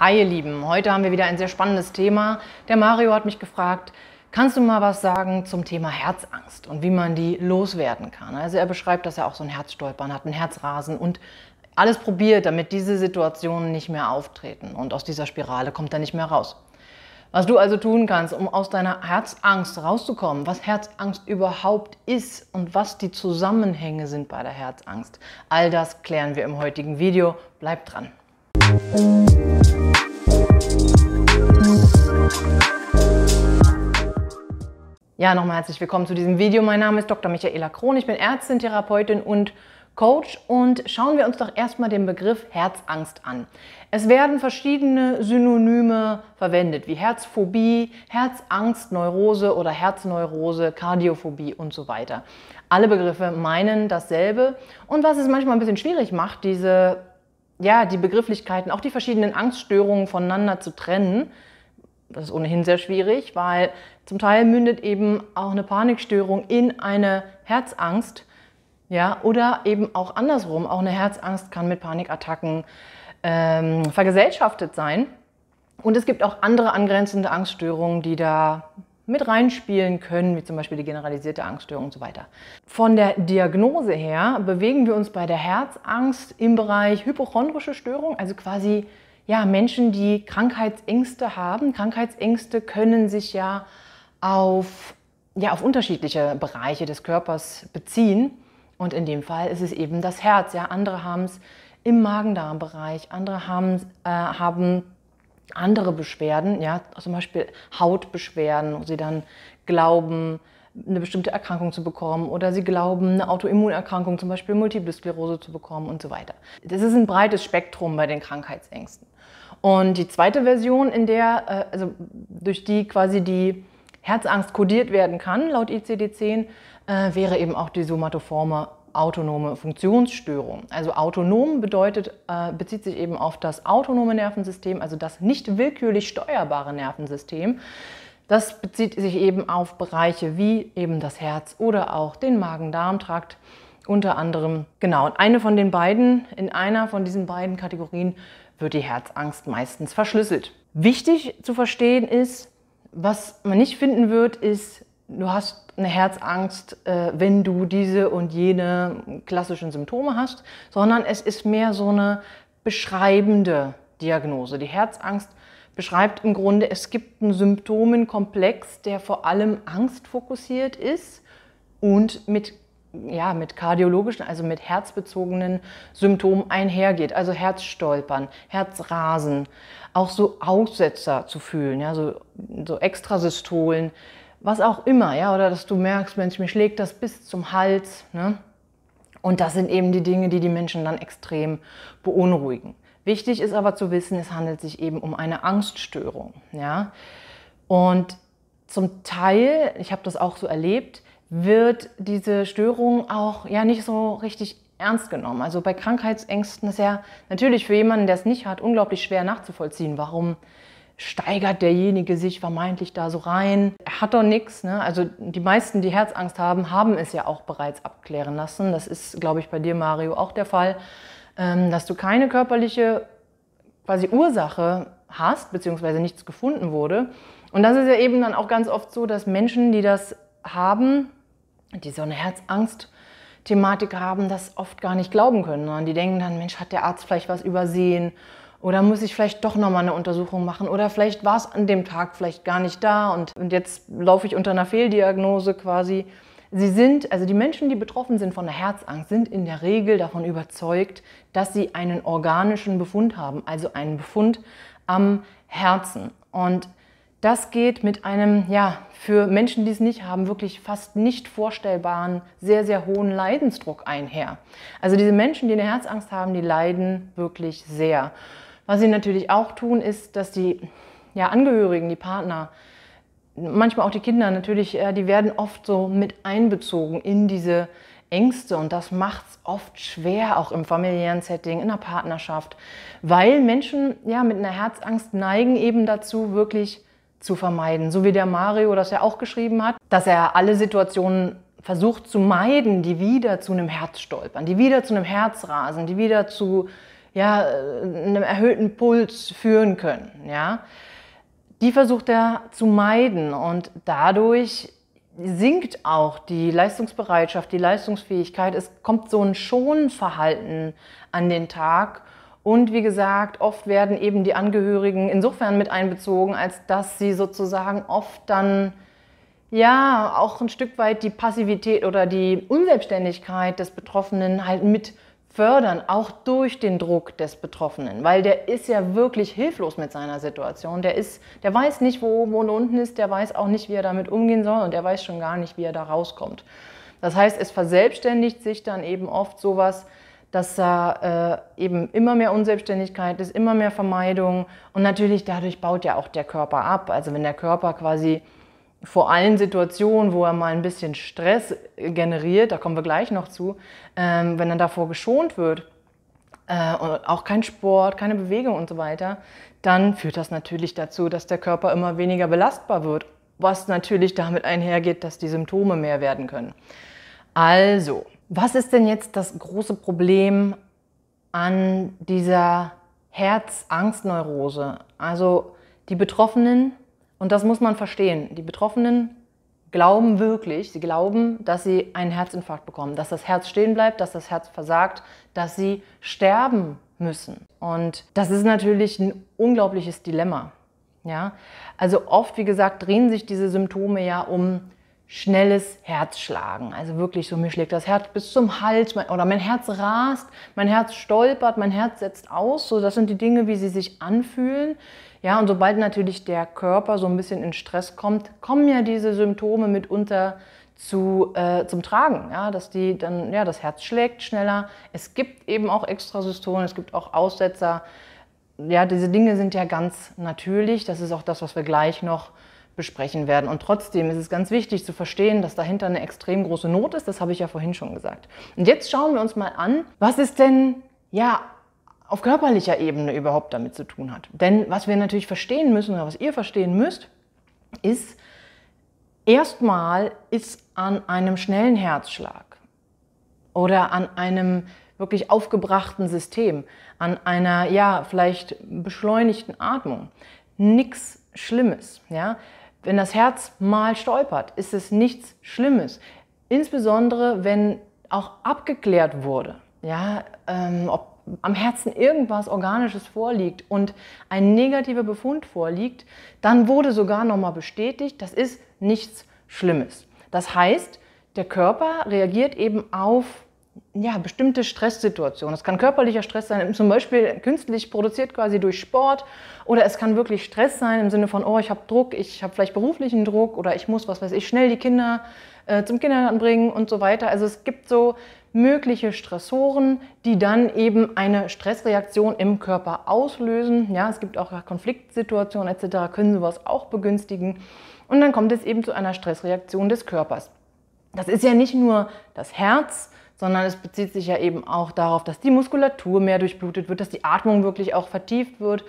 Hi ihr Lieben, heute haben wir wieder ein sehr spannendes Thema. Der Mario hat mich gefragt, kannst du mal was sagen zum Thema Herzangst und wie man die loswerden kann? Also er beschreibt, dass er auch so ein Herzstolpern hat, ein Herzrasen und alles probiert, damit diese Situationen nicht mehr auftreten und aus dieser Spirale kommt er nicht mehr raus. Was du also tun kannst, um aus deiner Herzangst rauszukommen, was Herzangst überhaupt ist und was die Zusammenhänge sind bei der Herzangst, all das klären wir im heutigen Video. Bleib dran! Ja, nochmal herzlich willkommen zu diesem Video. Mein Name ist Dr. Michaela Krohn, ich bin Ärztin, Therapeutin und Coach und schauen wir uns doch erstmal den Begriff Herzangst an. Es werden verschiedene Synonyme verwendet, wie Herzphobie, Herzangst, Neurose oder Herzneurose, Kardiophobie und so weiter. Alle Begriffe meinen dasselbe und was es manchmal ein bisschen schwierig macht, diese ja, die Begrifflichkeiten, auch die verschiedenen Angststörungen voneinander zu trennen. Das ist ohnehin sehr schwierig, weil zum Teil mündet eben auch eine Panikstörung in eine Herzangst. Ja, oder eben auch andersrum. Auch eine Herzangst kann mit Panikattacken ähm, vergesellschaftet sein. Und es gibt auch andere angrenzende Angststörungen, die da mit reinspielen können, wie zum Beispiel die generalisierte Angststörung und so weiter. Von der Diagnose her bewegen wir uns bei der Herzangst im Bereich hypochondrische Störung, also quasi ja, Menschen, die Krankheitsängste haben. Krankheitsängste können sich ja auf, ja, auf unterschiedliche Bereiche des Körpers beziehen. Und in dem Fall ist es eben das Herz. Ja. Andere haben es im Magen-Darm-Bereich, andere haben, äh, haben andere Beschwerden, ja, zum Beispiel Hautbeschwerden, wo sie dann glauben, eine bestimmte Erkrankung zu bekommen oder sie glauben, eine Autoimmunerkrankung, zum Beispiel Multiple Sklerose zu bekommen und so weiter. Das ist ein breites Spektrum bei den Krankheitsängsten. Und die zweite Version, in der, äh, also durch die quasi die Herzangst kodiert werden kann, laut ICD-10, äh, wäre eben auch die somatoforme autonome Funktionsstörung. Also autonom bedeutet, äh, bezieht sich eben auf das autonome Nervensystem, also das nicht willkürlich steuerbare Nervensystem. Das bezieht sich eben auf Bereiche wie eben das Herz oder auch den Magen-Darm-Trakt unter anderem. Genau, und eine von den beiden, in einer von diesen beiden Kategorien wird die Herzangst meistens verschlüsselt. Wichtig zu verstehen ist, was man nicht finden wird, ist du hast eine Herzangst, äh, wenn du diese und jene klassischen Symptome hast, sondern es ist mehr so eine beschreibende Diagnose. Die Herzangst beschreibt im Grunde, es gibt einen Symptomenkomplex, der vor allem angstfokussiert ist und mit, ja, mit kardiologischen, also mit herzbezogenen Symptomen einhergeht. Also Herzstolpern, Herzrasen, auch so Aussetzer zu fühlen, ja, so, so Extrasystolen, was auch immer, ja, oder dass du merkst, Mensch, mir schlägt das bis zum Hals. Ne? Und das sind eben die Dinge, die die Menschen dann extrem beunruhigen. Wichtig ist aber zu wissen, es handelt sich eben um eine Angststörung. Ja? Und zum Teil, ich habe das auch so erlebt, wird diese Störung auch ja nicht so richtig ernst genommen. Also bei Krankheitsängsten ist ja natürlich für jemanden, der es nicht hat, unglaublich schwer nachzuvollziehen, warum steigert derjenige sich vermeintlich da so rein. Er hat doch nichts. Ne? Also die meisten, die Herzangst haben, haben es ja auch bereits abklären lassen. Das ist, glaube ich, bei dir, Mario, auch der Fall, ähm, dass du keine körperliche quasi Ursache hast, beziehungsweise nichts gefunden wurde. Und das ist ja eben dann auch ganz oft so, dass Menschen, die das haben, die so eine Herzangst Thematik haben, das oft gar nicht glauben können. Sondern die denken dann, Mensch, hat der Arzt vielleicht was übersehen oder muss ich vielleicht doch nochmal eine Untersuchung machen? Oder vielleicht war es an dem Tag vielleicht gar nicht da und, und jetzt laufe ich unter einer Fehldiagnose quasi. Sie sind, also die Menschen, die betroffen sind von der Herzangst, sind in der Regel davon überzeugt, dass sie einen organischen Befund haben, also einen Befund am Herzen. Und das geht mit einem, ja, für Menschen, die es nicht haben, wirklich fast nicht vorstellbaren, sehr, sehr hohen Leidensdruck einher. Also diese Menschen, die eine Herzangst haben, die leiden wirklich sehr. Was sie natürlich auch tun, ist, dass die ja, Angehörigen, die Partner, manchmal auch die Kinder natürlich, äh, die werden oft so mit einbezogen in diese Ängste und das macht es oft schwer, auch im familiären Setting, in der Partnerschaft, weil Menschen ja mit einer Herzangst neigen eben dazu, wirklich zu vermeiden. So wie der Mario das ja auch geschrieben hat, dass er alle Situationen versucht zu meiden, die wieder zu einem Herz stolpern, die wieder zu einem Herzrasen, die wieder zu ja, äh, einem erhöhten Puls führen können. Ja? Die versucht er zu meiden und dadurch sinkt auch die Leistungsbereitschaft, die Leistungsfähigkeit. Es kommt so ein Schonverhalten an den Tag. Und wie gesagt, oft werden eben die Angehörigen insofern mit einbezogen, als dass sie sozusagen oft dann ja auch ein Stück weit die Passivität oder die Unselbstständigkeit des Betroffenen halt mit fördern, auch durch den Druck des Betroffenen, weil der ist ja wirklich hilflos mit seiner Situation. Der, ist, der weiß nicht, wo oben und unten ist, der weiß auch nicht, wie er damit umgehen soll und der weiß schon gar nicht, wie er da rauskommt. Das heißt, es verselbstständigt sich dann eben oft sowas, dass da äh, eben immer mehr Unselbstständigkeit ist, immer mehr Vermeidung und natürlich dadurch baut ja auch der Körper ab. Also wenn der Körper quasi vor allen Situationen, wo er mal ein bisschen Stress generiert, da kommen wir gleich noch zu, ähm, wenn er davor geschont wird äh, und auch kein Sport, keine Bewegung und so weiter, dann führt das natürlich dazu, dass der Körper immer weniger belastbar wird, was natürlich damit einhergeht, dass die Symptome mehr werden können. Also, was ist denn jetzt das große Problem an dieser Herzangstneurose? Also die Betroffenen und das muss man verstehen. Die Betroffenen glauben wirklich, sie glauben, dass sie einen Herzinfarkt bekommen, dass das Herz stehen bleibt, dass das Herz versagt, dass sie sterben müssen. Und das ist natürlich ein unglaubliches Dilemma. Ja? Also oft, wie gesagt, drehen sich diese Symptome ja um schnelles Herzschlagen. Also wirklich so, mir schlägt das Herz bis zum Hals mein, oder mein Herz rast, mein Herz stolpert, mein Herz setzt aus. So, das sind die Dinge, wie sie sich anfühlen. Ja, und sobald natürlich der Körper so ein bisschen in Stress kommt, kommen ja diese Symptome mitunter zu, äh, zum Tragen, ja, dass die dann, ja, das Herz schlägt schneller. Es gibt eben auch Extrasystolen, es gibt auch Aussetzer. Ja, diese Dinge sind ja ganz natürlich. Das ist auch das, was wir gleich noch besprechen werden. Und trotzdem ist es ganz wichtig zu verstehen, dass dahinter eine extrem große Not ist. Das habe ich ja vorhin schon gesagt. Und jetzt schauen wir uns mal an, was ist denn ja auf körperlicher Ebene überhaupt damit zu tun hat. Denn was wir natürlich verstehen müssen oder was ihr verstehen müsst, ist, erstmal ist an einem schnellen Herzschlag oder an einem wirklich aufgebrachten System, an einer, ja, vielleicht beschleunigten Atmung, nichts Schlimmes. Ja? Wenn das Herz mal stolpert, ist es nichts Schlimmes. Insbesondere, wenn auch abgeklärt wurde, ja, ähm, ob am Herzen irgendwas Organisches vorliegt und ein negativer Befund vorliegt, dann wurde sogar nochmal bestätigt, das ist nichts Schlimmes. Das heißt, der Körper reagiert eben auf ja, bestimmte Stresssituationen. Es kann körperlicher Stress sein, zum Beispiel künstlich produziert quasi durch Sport. Oder es kann wirklich Stress sein im Sinne von, oh, ich habe Druck, ich habe vielleicht beruflichen Druck oder ich muss, was weiß ich, schnell die Kinder äh, zum Kindergarten bringen und so weiter. Also es gibt so mögliche Stressoren, die dann eben eine Stressreaktion im Körper auslösen. Ja, es gibt auch Konfliktsituationen etc., können sowas auch begünstigen. Und dann kommt es eben zu einer Stressreaktion des Körpers. Das ist ja nicht nur das Herz, sondern es bezieht sich ja eben auch darauf, dass die Muskulatur mehr durchblutet wird, dass die Atmung wirklich auch vertieft wird,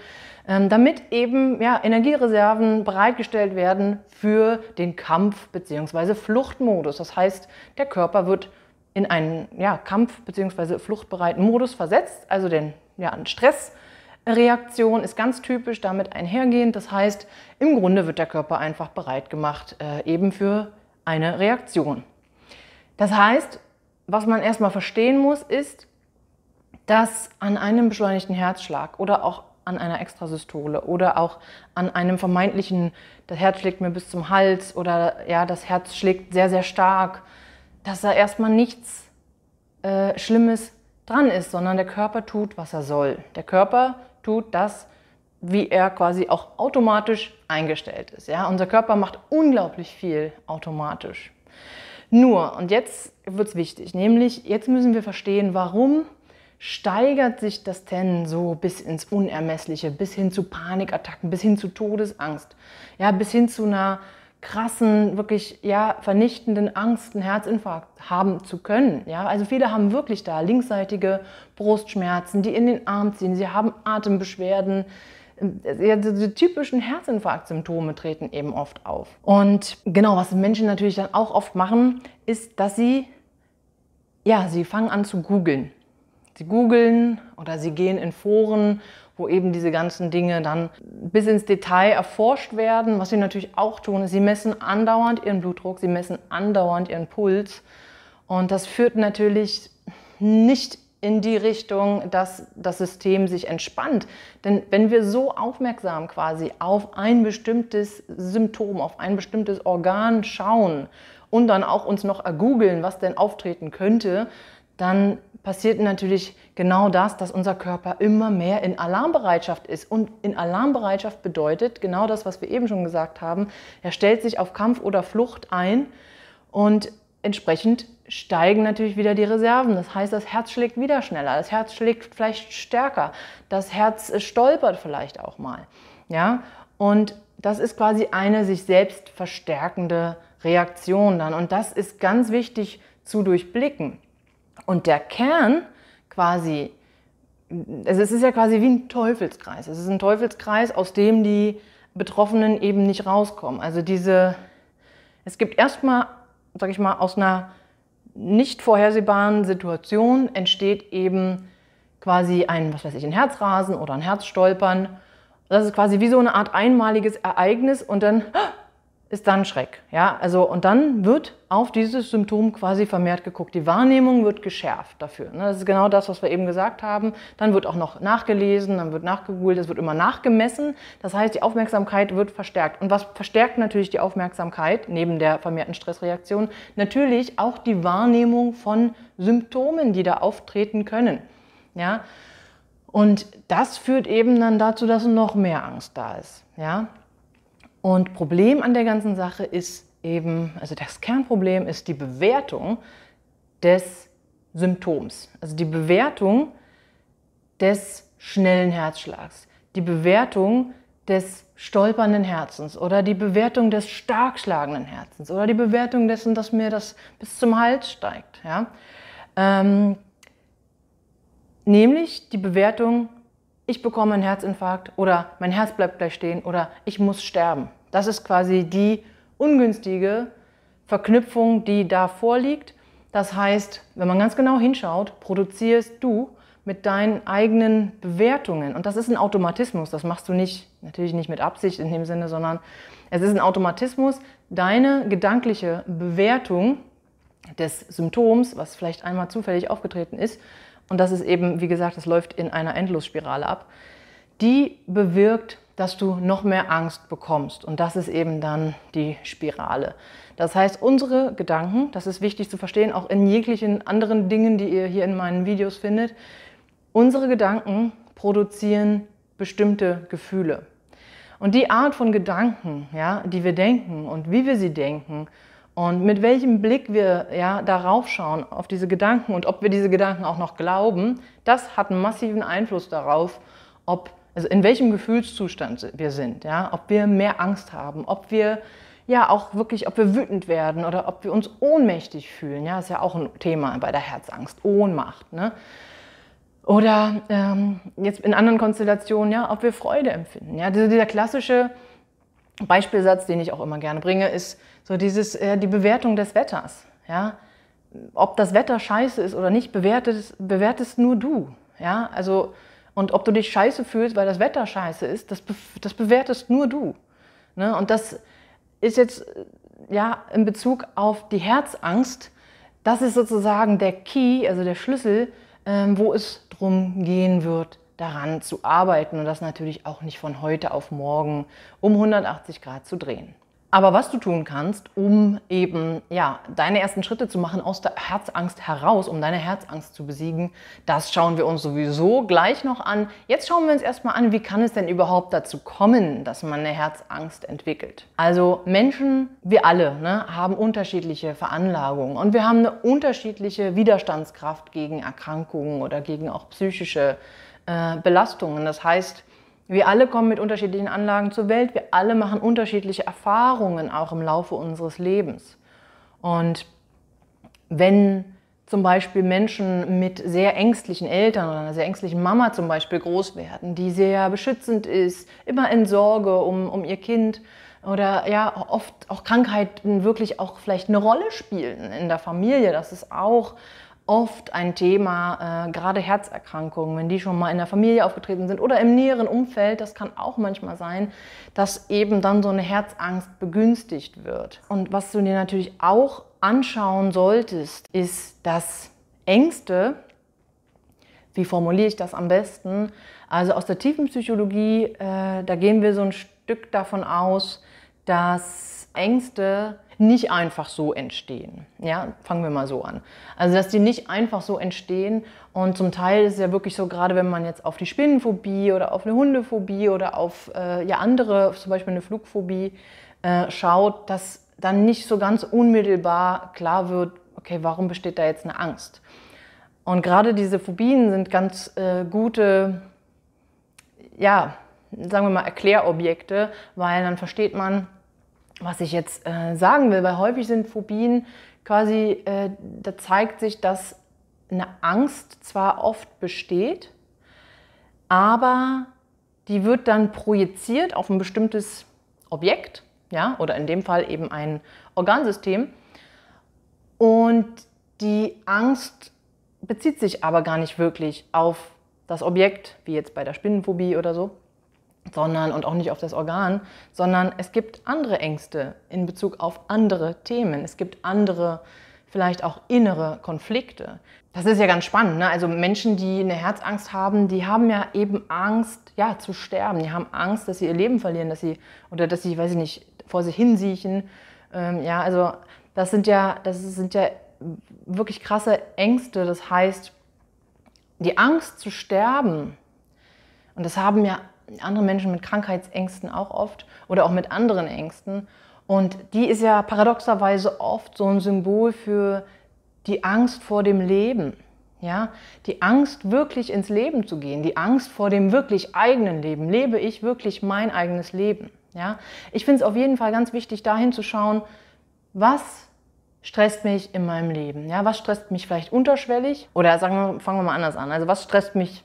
ähm, damit eben ja, Energiereserven bereitgestellt werden für den Kampf- bzw. Fluchtmodus. Das heißt, der Körper wird in einen ja, Kampf- bzw. fluchtbereiten Modus versetzt, also den ja, an Stressreaktion ist ganz typisch damit einhergehend. Das heißt, im Grunde wird der Körper einfach bereit gemacht, äh, eben für eine Reaktion. Das heißt, was man erstmal verstehen muss, ist, dass an einem beschleunigten Herzschlag oder auch an einer Extrasystole oder auch an einem vermeintlichen, das Herz schlägt mir bis zum Hals oder ja, das Herz schlägt sehr, sehr stark dass da erstmal nichts äh, Schlimmes dran ist, sondern der Körper tut, was er soll. Der Körper tut das, wie er quasi auch automatisch eingestellt ist. Ja? Unser Körper macht unglaublich viel automatisch. Nur, und jetzt wird es wichtig, nämlich jetzt müssen wir verstehen, warum steigert sich das denn so bis ins Unermessliche, bis hin zu Panikattacken, bis hin zu Todesangst, ja, bis hin zu einer krassen, wirklich ja, vernichtenden Angst, einen Herzinfarkt haben zu können. Ja? Also viele haben wirklich da linksseitige Brustschmerzen, die in den Arm ziehen, sie haben Atembeschwerden. Ähm, die typischen Herzinfarktsymptome treten eben oft auf. Und genau, was Menschen natürlich dann auch oft machen, ist, dass sie, ja, sie fangen an zu googeln. Sie googeln oder sie gehen in Foren wo eben diese ganzen Dinge dann bis ins Detail erforscht werden. Was sie natürlich auch tun, ist, sie messen andauernd ihren Blutdruck, sie messen andauernd ihren Puls. Und das führt natürlich nicht in die Richtung, dass das System sich entspannt. Denn wenn wir so aufmerksam quasi auf ein bestimmtes Symptom, auf ein bestimmtes Organ schauen und dann auch uns noch ergoogeln, was denn auftreten könnte, dann passiert natürlich genau das, dass unser Körper immer mehr in Alarmbereitschaft ist. Und in Alarmbereitschaft bedeutet genau das, was wir eben schon gesagt haben, er stellt sich auf Kampf oder Flucht ein und entsprechend steigen natürlich wieder die Reserven. Das heißt, das Herz schlägt wieder schneller, das Herz schlägt vielleicht stärker, das Herz äh, stolpert vielleicht auch mal. Ja? Und das ist quasi eine sich selbst verstärkende Reaktion dann. Und das ist ganz wichtig zu durchblicken. Und der Kern quasi, also es ist ja quasi wie ein Teufelskreis. Es ist ein Teufelskreis, aus dem die Betroffenen eben nicht rauskommen. Also diese, es gibt erstmal, sag ich mal, aus einer nicht vorhersehbaren Situation entsteht eben quasi ein, was weiß ich, ein Herzrasen oder ein Herzstolpern. Das ist quasi wie so eine Art einmaliges Ereignis und dann ist dann Schreck. Ja? Also, und dann wird auf dieses Symptom quasi vermehrt geguckt. Die Wahrnehmung wird geschärft dafür. Ne? Das ist genau das, was wir eben gesagt haben. Dann wird auch noch nachgelesen, dann wird nachgegoogelt, es wird immer nachgemessen. Das heißt, die Aufmerksamkeit wird verstärkt. Und was verstärkt natürlich die Aufmerksamkeit, neben der vermehrten Stressreaktion, natürlich auch die Wahrnehmung von Symptomen, die da auftreten können. Ja? Und das führt eben dann dazu, dass noch mehr Angst da ist. Ja? Und Problem an der ganzen Sache ist eben, also das Kernproblem ist die Bewertung des Symptoms, also die Bewertung des schnellen Herzschlags, die Bewertung des stolpernden Herzens oder die Bewertung des stark schlagenden Herzens oder die Bewertung dessen, dass mir das bis zum Hals steigt. Ja? Ähm, nämlich die Bewertung ich bekomme einen Herzinfarkt oder mein Herz bleibt gleich stehen oder ich muss sterben. Das ist quasi die ungünstige Verknüpfung, die da vorliegt. Das heißt, wenn man ganz genau hinschaut, produzierst du mit deinen eigenen Bewertungen. Und das ist ein Automatismus, das machst du nicht, natürlich nicht mit Absicht in dem Sinne, sondern es ist ein Automatismus, deine gedankliche Bewertung des Symptoms, was vielleicht einmal zufällig aufgetreten ist, und das ist eben, wie gesagt, das läuft in einer Endlosspirale ab. Die bewirkt, dass du noch mehr Angst bekommst. Und das ist eben dann die Spirale. Das heißt, unsere Gedanken, das ist wichtig zu verstehen, auch in jeglichen anderen Dingen, die ihr hier in meinen Videos findet, unsere Gedanken produzieren bestimmte Gefühle. Und die Art von Gedanken, ja, die wir denken und wie wir sie denken, und mit welchem Blick wir ja, darauf schauen, auf diese Gedanken und ob wir diese Gedanken auch noch glauben, das hat einen massiven Einfluss darauf, ob, also in welchem Gefühlszustand wir sind, ja, ob wir mehr Angst haben, ob wir ja auch wirklich, ob wir wütend werden oder ob wir uns ohnmächtig fühlen. Ja, ist ja auch ein Thema bei der Herzangst, Ohnmacht. Ne? Oder ähm, jetzt in anderen Konstellationen, ja, ob wir Freude empfinden. Ja, dieser, dieser klassische Beispielsatz, den ich auch immer gerne bringe, ist, so dieses, äh, die Bewertung des Wetters. Ja? Ob das Wetter scheiße ist oder nicht, bewertest, bewertest nur du. Ja? Also, und ob du dich scheiße fühlst, weil das Wetter scheiße ist, das, be das bewertest nur du. Ne? Und das ist jetzt äh, ja, in Bezug auf die Herzangst, das ist sozusagen der Key, also der Schlüssel, ähm, wo es darum gehen wird, daran zu arbeiten und das natürlich auch nicht von heute auf morgen um 180 Grad zu drehen. Aber was du tun kannst, um eben ja, deine ersten Schritte zu machen aus der Herzangst heraus, um deine Herzangst zu besiegen, das schauen wir uns sowieso gleich noch an. Jetzt schauen wir uns erstmal an, wie kann es denn überhaupt dazu kommen, dass man eine Herzangst entwickelt. Also Menschen, wir alle, ne, haben unterschiedliche Veranlagungen und wir haben eine unterschiedliche Widerstandskraft gegen Erkrankungen oder gegen auch psychische äh, Belastungen. Das heißt, wir alle kommen mit unterschiedlichen Anlagen zur Welt, wir alle machen unterschiedliche Erfahrungen auch im Laufe unseres Lebens. Und wenn zum Beispiel Menschen mit sehr ängstlichen Eltern oder einer sehr ängstlichen Mama zum Beispiel groß werden, die sehr beschützend ist, immer in Sorge um, um ihr Kind oder ja, oft auch Krankheiten wirklich auch vielleicht eine Rolle spielen in der Familie. Das ist auch oft ein Thema, äh, gerade Herzerkrankungen, wenn die schon mal in der Familie aufgetreten sind oder im näheren Umfeld, das kann auch manchmal sein, dass eben dann so eine Herzangst begünstigt wird. Und was du dir natürlich auch anschauen solltest, ist, dass Ängste, wie formuliere ich das am besten, also aus der tiefen Psychologie, äh, da gehen wir so ein Stück davon aus, dass Ängste nicht einfach so entstehen. Ja, fangen wir mal so an. Also, dass die nicht einfach so entstehen und zum Teil ist es ja wirklich so, gerade wenn man jetzt auf die Spinnenphobie oder auf eine Hundephobie oder auf äh, ja andere, zum Beispiel eine Flugphobie äh, schaut, dass dann nicht so ganz unmittelbar klar wird, okay, warum besteht da jetzt eine Angst? Und gerade diese Phobien sind ganz äh, gute, ja, sagen wir mal, Erklärobjekte, weil dann versteht man, was ich jetzt äh, sagen will, weil häufig sind Phobien quasi, äh, da zeigt sich, dass eine Angst zwar oft besteht, aber die wird dann projiziert auf ein bestimmtes Objekt, ja, oder in dem Fall eben ein Organsystem. Und die Angst bezieht sich aber gar nicht wirklich auf das Objekt, wie jetzt bei der Spinnenphobie oder so, sondern und auch nicht auf das Organ, sondern es gibt andere Ängste in Bezug auf andere Themen. Es gibt andere, vielleicht auch innere Konflikte. Das ist ja ganz spannend. Ne? Also Menschen, die eine Herzangst haben, die haben ja eben Angst, ja, zu sterben. Die haben Angst, dass sie ihr Leben verlieren, dass sie oder dass sie, weiß ich nicht, vor sich hinsiechen. Ähm, ja, also das sind ja, das sind ja wirklich krasse Ängste. Das heißt, die Angst zu sterben, und das haben ja andere Menschen mit Krankheitsängsten auch oft oder auch mit anderen Ängsten. Und die ist ja paradoxerweise oft so ein Symbol für die Angst vor dem Leben. Ja, die Angst, wirklich ins Leben zu gehen, die Angst vor dem wirklich eigenen Leben. Lebe ich wirklich mein eigenes Leben? Ja, ich finde es auf jeden Fall ganz wichtig, dahin zu schauen, was stresst mich in meinem Leben? Ja, was stresst mich vielleicht unterschwellig? Oder sagen wir, fangen wir mal anders an. Also was stresst mich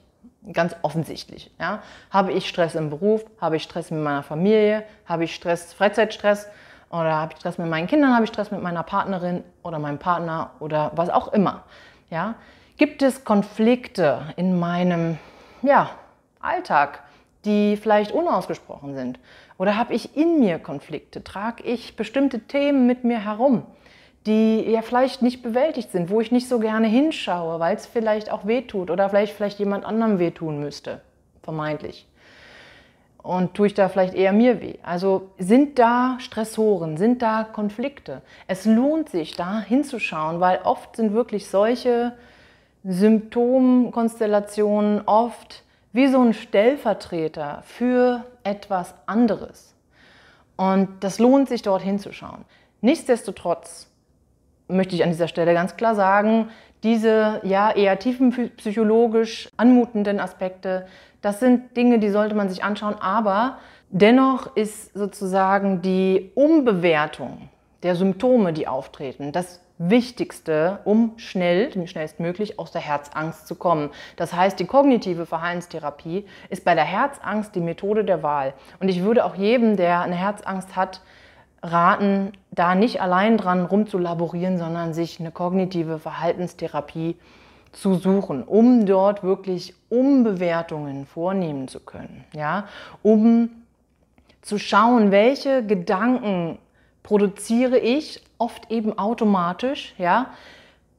ganz offensichtlich. Ja? Habe ich Stress im Beruf? Habe ich Stress mit meiner Familie? Habe ich Stress, Freizeitstress? Oder habe ich Stress mit meinen Kindern? Habe ich Stress mit meiner Partnerin oder meinem Partner oder was auch immer? Ja? Gibt es Konflikte in meinem ja, Alltag, die vielleicht unausgesprochen sind? Oder habe ich in mir Konflikte? Trage ich bestimmte Themen mit mir herum? die ja vielleicht nicht bewältigt sind, wo ich nicht so gerne hinschaue, weil es vielleicht auch wehtut oder vielleicht vielleicht jemand anderem wehtun müsste, vermeintlich. Und tue ich da vielleicht eher mir weh. Also sind da Stressoren, sind da Konflikte. Es lohnt sich, da hinzuschauen, weil oft sind wirklich solche Symptomkonstellationen oft wie so ein Stellvertreter für etwas anderes. Und das lohnt sich, dort hinzuschauen. Nichtsdestotrotz möchte ich an dieser Stelle ganz klar sagen, diese ja eher tiefenpsychologisch anmutenden Aspekte, das sind Dinge, die sollte man sich anschauen, aber dennoch ist sozusagen die Umbewertung der Symptome, die auftreten, das Wichtigste, um schnell, schnellstmöglich aus der Herzangst zu kommen. Das heißt, die kognitive Verhaltenstherapie ist bei der Herzangst die Methode der Wahl. Und ich würde auch jedem, der eine Herzangst hat, raten, da nicht allein dran rumzulaborieren, sondern sich eine kognitive Verhaltenstherapie zu suchen, um dort wirklich Umbewertungen vornehmen zu können, ja, um zu schauen, welche Gedanken produziere ich oft eben automatisch, ja,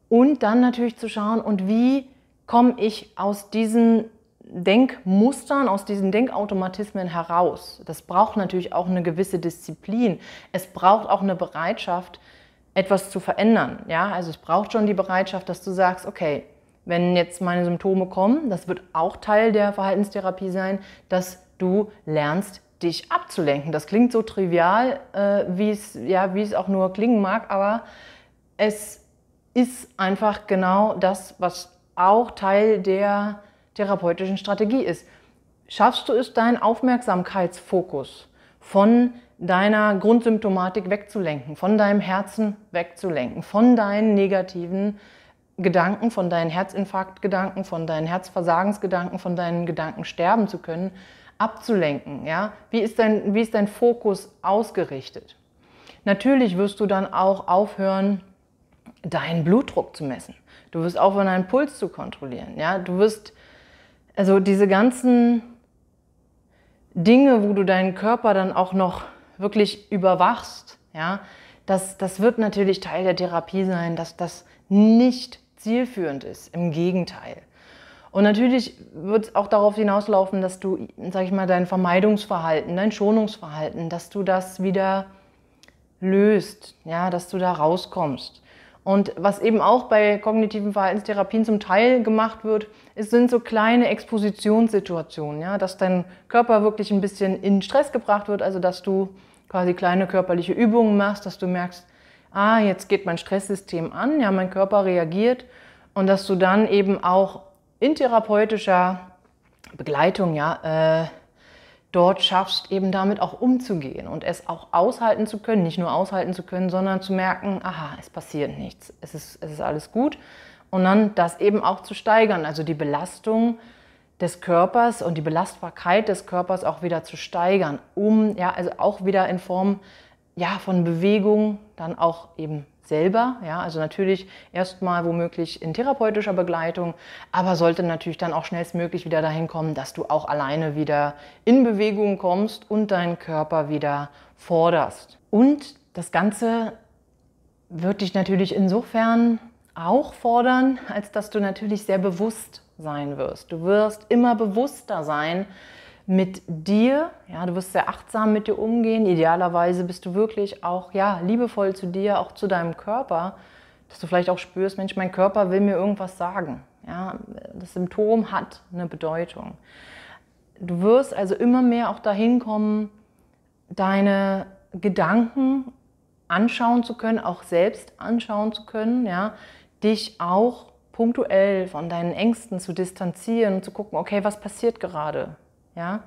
und dann natürlich zu schauen und wie komme ich aus diesen Denkmustern, aus diesen Denkautomatismen heraus. Das braucht natürlich auch eine gewisse Disziplin. Es braucht auch eine Bereitschaft, etwas zu verändern. Ja, also es braucht schon die Bereitschaft, dass du sagst, okay, wenn jetzt meine Symptome kommen, das wird auch Teil der Verhaltenstherapie sein, dass du lernst, dich abzulenken. Das klingt so trivial, äh, wie ja, wie es auch nur klingen mag, aber es ist einfach genau das, was auch Teil der therapeutischen Strategie ist. Schaffst du es, deinen Aufmerksamkeitsfokus von deiner Grundsymptomatik wegzulenken, von deinem Herzen wegzulenken, von deinen negativen Gedanken, von deinen Herzinfarktgedanken, von deinen Herzversagensgedanken, von deinen Gedanken sterben zu können, abzulenken. Ja? Wie, ist dein, wie ist dein Fokus ausgerichtet? Natürlich wirst du dann auch aufhören, deinen Blutdruck zu messen. Du wirst aufhören, deinen Puls zu kontrollieren. Ja? Du wirst also diese ganzen Dinge, wo du deinen Körper dann auch noch wirklich überwachst, ja, das, das wird natürlich Teil der Therapie sein, dass das nicht zielführend ist. Im Gegenteil. Und natürlich wird es auch darauf hinauslaufen, dass du, sag ich mal, dein Vermeidungsverhalten, dein Schonungsverhalten, dass du das wieder löst, ja, dass du da rauskommst. Und was eben auch bei kognitiven Verhaltenstherapien zum Teil gemacht wird, es sind so kleine Expositionssituationen, ja, dass dein Körper wirklich ein bisschen in Stress gebracht wird, also dass du quasi kleine körperliche Übungen machst, dass du merkst, ah, jetzt geht mein Stresssystem an, ja, mein Körper reagiert und dass du dann eben auch in therapeutischer Begleitung, ja, äh, dort schaffst, eben damit auch umzugehen und es auch aushalten zu können, nicht nur aushalten zu können, sondern zu merken, aha, es passiert nichts, es ist, es ist alles gut. Und dann das eben auch zu steigern, also die Belastung des Körpers und die Belastbarkeit des Körpers auch wieder zu steigern, um ja, also auch wieder in Form ja, von Bewegung dann auch eben selber. Ja, also natürlich erstmal womöglich in therapeutischer Begleitung, aber sollte natürlich dann auch schnellstmöglich wieder dahin kommen, dass du auch alleine wieder in Bewegung kommst und deinen Körper wieder forderst. Und das Ganze wird dich natürlich insofern auch fordern, als dass du natürlich sehr bewusst sein wirst. Du wirst immer bewusster sein, mit dir. Ja, du wirst sehr achtsam mit dir umgehen. Idealerweise bist du wirklich auch ja, liebevoll zu dir, auch zu deinem Körper, dass du vielleicht auch spürst, Mensch, mein Körper will mir irgendwas sagen. Ja, das Symptom hat eine Bedeutung. Du wirst also immer mehr auch dahin kommen, deine Gedanken anschauen zu können, auch selbst anschauen zu können, ja, dich auch punktuell von deinen Ängsten zu distanzieren und zu gucken, okay, was passiert gerade? Ja?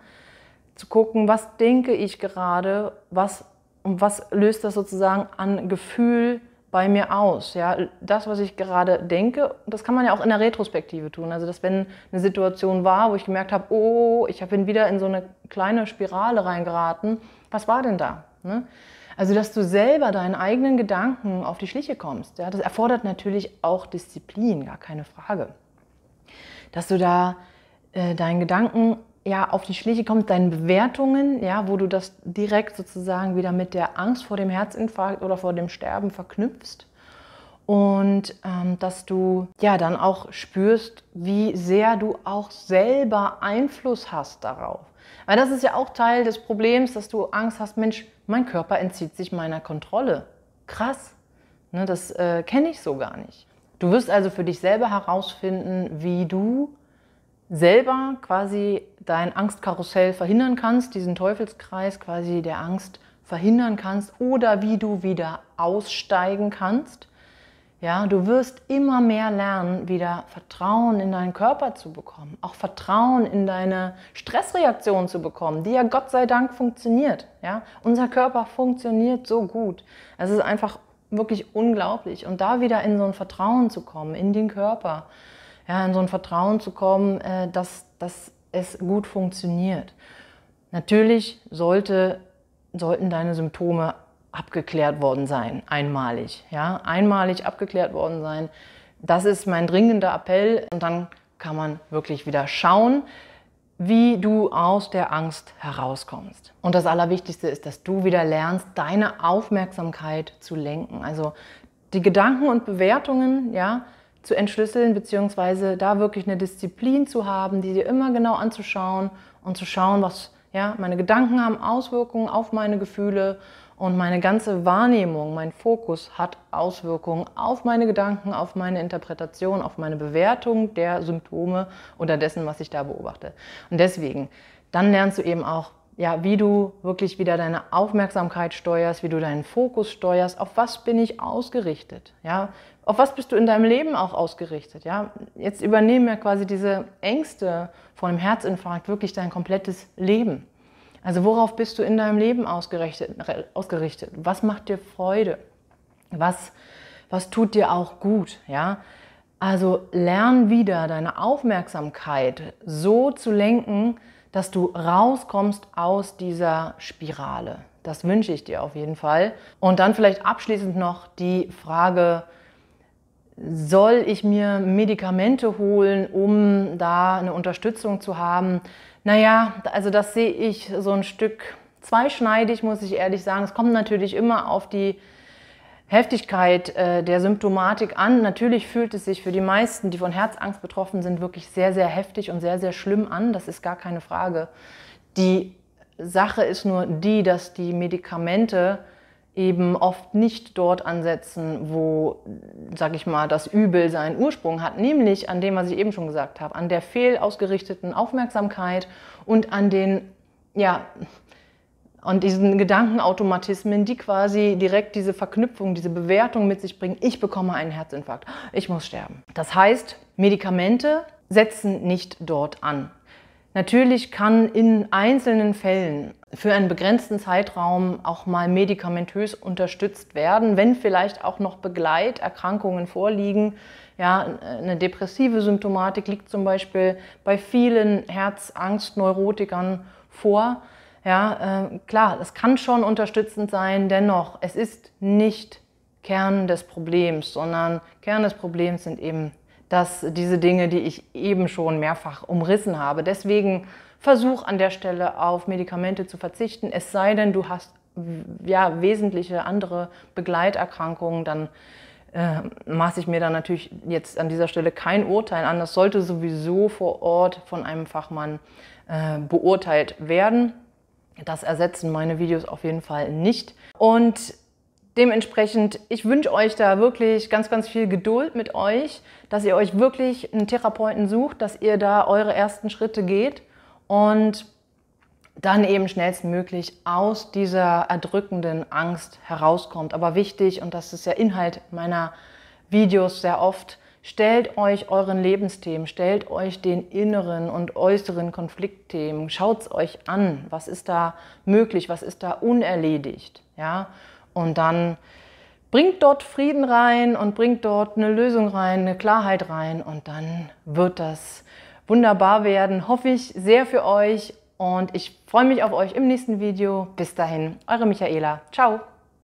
Zu gucken, was denke ich gerade, was, und was löst das sozusagen an Gefühl bei mir aus. Ja? Das, was ich gerade denke, das kann man ja auch in der Retrospektive tun. Also, dass wenn eine Situation war, wo ich gemerkt habe, oh, ich bin wieder in so eine kleine Spirale reingeraten, was war denn da? Ne? Also, dass du selber deinen eigenen Gedanken auf die Schliche kommst, ja, das erfordert natürlich auch Disziplin, gar keine Frage. Dass du da äh, deinen Gedanken ja, auf die Schliche kommt, deinen Bewertungen, ja, wo du das direkt sozusagen wieder mit der Angst vor dem Herzinfarkt oder vor dem Sterben verknüpfst. Und ähm, dass du ja dann auch spürst, wie sehr du auch selber Einfluss hast darauf. Weil das ist ja auch Teil des Problems, dass du Angst hast, Mensch, mein Körper entzieht sich meiner Kontrolle. Krass. Ne, das äh, kenne ich so gar nicht. Du wirst also für dich selber herausfinden, wie du selber quasi dein Angstkarussell verhindern kannst, diesen Teufelskreis quasi der Angst verhindern kannst oder wie du wieder aussteigen kannst. Ja, du wirst immer mehr lernen, wieder Vertrauen in deinen Körper zu bekommen, auch Vertrauen in deine Stressreaktion zu bekommen, die ja Gott sei Dank funktioniert. Ja, unser Körper funktioniert so gut. Es ist einfach wirklich unglaublich. Und da wieder in so ein Vertrauen zu kommen, in den Körper, ja, in so ein Vertrauen zu kommen, äh, dass, dass es gut funktioniert. Natürlich sollte, sollten deine Symptome abgeklärt worden sein, einmalig. Ja? Einmalig abgeklärt worden sein. Das ist mein dringender Appell. Und dann kann man wirklich wieder schauen, wie du aus der Angst herauskommst. Und das Allerwichtigste ist, dass du wieder lernst, deine Aufmerksamkeit zu lenken. Also die Gedanken und Bewertungen, ja, zu entschlüsseln, beziehungsweise da wirklich eine Disziplin zu haben, die dir immer genau anzuschauen und zu schauen, was, ja, meine Gedanken haben Auswirkungen auf meine Gefühle und meine ganze Wahrnehmung, mein Fokus hat Auswirkungen auf meine Gedanken, auf meine Interpretation, auf meine Bewertung der Symptome oder dessen, was ich da beobachte. Und deswegen, dann lernst du eben auch, ja, wie du wirklich wieder deine Aufmerksamkeit steuerst, wie du deinen Fokus steuerst, auf was bin ich ausgerichtet, ja, auf was bist du in deinem Leben auch ausgerichtet? Ja? Jetzt übernehmen ja quasi diese Ängste vor einem Herzinfarkt wirklich dein komplettes Leben. Also worauf bist du in deinem Leben ausgerichtet? ausgerichtet? Was macht dir Freude? Was, was tut dir auch gut? Ja? Also lern wieder deine Aufmerksamkeit so zu lenken, dass du rauskommst aus dieser Spirale. Das wünsche ich dir auf jeden Fall. Und dann vielleicht abschließend noch die Frage, soll ich mir Medikamente holen, um da eine Unterstützung zu haben? Naja, also das sehe ich so ein Stück zweischneidig, muss ich ehrlich sagen. Es kommt natürlich immer auf die Heftigkeit äh, der Symptomatik an. Natürlich fühlt es sich für die meisten, die von Herzangst betroffen sind, wirklich sehr, sehr heftig und sehr, sehr schlimm an. Das ist gar keine Frage. Die Sache ist nur die, dass die Medikamente eben oft nicht dort ansetzen, wo, sag ich mal, das Übel seinen Ursprung hat, nämlich an dem, was ich eben schon gesagt habe, an der fehlausgerichteten Aufmerksamkeit und an den, ja, und diesen Gedankenautomatismen, die quasi direkt diese Verknüpfung, diese Bewertung mit sich bringen, ich bekomme einen Herzinfarkt, ich muss sterben. Das heißt, Medikamente setzen nicht dort an, Natürlich kann in einzelnen Fällen für einen begrenzten Zeitraum auch mal medikamentös unterstützt werden, wenn vielleicht auch noch Begleiterkrankungen vorliegen. Ja, eine depressive Symptomatik liegt zum Beispiel bei vielen Herzangstneurotikern vor. Ja, äh, klar, es kann schon unterstützend sein, dennoch, es ist nicht Kern des Problems, sondern Kern des Problems sind eben dass diese Dinge, die ich eben schon mehrfach umrissen habe. Deswegen versuch an der Stelle auf Medikamente zu verzichten, es sei denn, du hast ja, wesentliche andere Begleiterkrankungen, dann äh, maße ich mir da natürlich jetzt an dieser Stelle kein Urteil an. Das sollte sowieso vor Ort von einem Fachmann äh, beurteilt werden. Das ersetzen meine Videos auf jeden Fall nicht. Und Dementsprechend, ich wünsche euch da wirklich ganz, ganz viel Geduld mit euch, dass ihr euch wirklich einen Therapeuten sucht, dass ihr da eure ersten Schritte geht und dann eben schnellstmöglich aus dieser erdrückenden Angst herauskommt. Aber wichtig, und das ist ja Inhalt meiner Videos sehr oft, stellt euch euren Lebensthemen, stellt euch den inneren und äußeren Konfliktthemen, schaut es euch an, was ist da möglich, was ist da unerledigt. Ja? Und dann bringt dort Frieden rein und bringt dort eine Lösung rein, eine Klarheit rein und dann wird das wunderbar werden. Hoffe ich sehr für euch und ich freue mich auf euch im nächsten Video. Bis dahin, eure Michaela. Ciao.